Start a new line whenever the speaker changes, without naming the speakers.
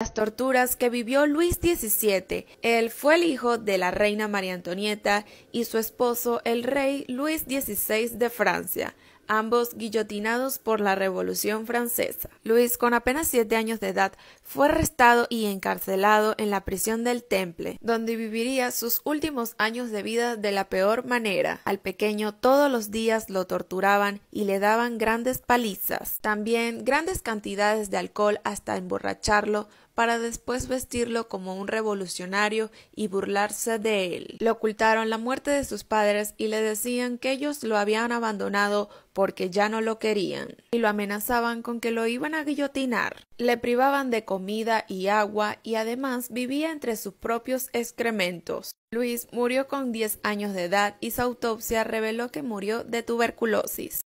las torturas que vivió Luis XVII. Él fue el hijo de la reina María Antonieta y su esposo el rey Luis XVI de Francia ambos guillotinados por la Revolución Francesa. Luis, con apenas siete años de edad, fue arrestado y encarcelado en la prisión del Temple, donde viviría sus últimos años de vida de la peor manera. Al pequeño todos los días lo torturaban y le daban grandes palizas, también grandes cantidades de alcohol hasta emborracharlo, para después vestirlo como un revolucionario y burlarse de él. Le ocultaron la muerte de sus padres y le decían que ellos lo habían abandonado porque ya no lo querían y lo amenazaban con que lo iban a guillotinar. Le privaban de comida y agua y además vivía entre sus propios excrementos. Luis murió con 10 años de edad y su autopsia reveló que murió de tuberculosis.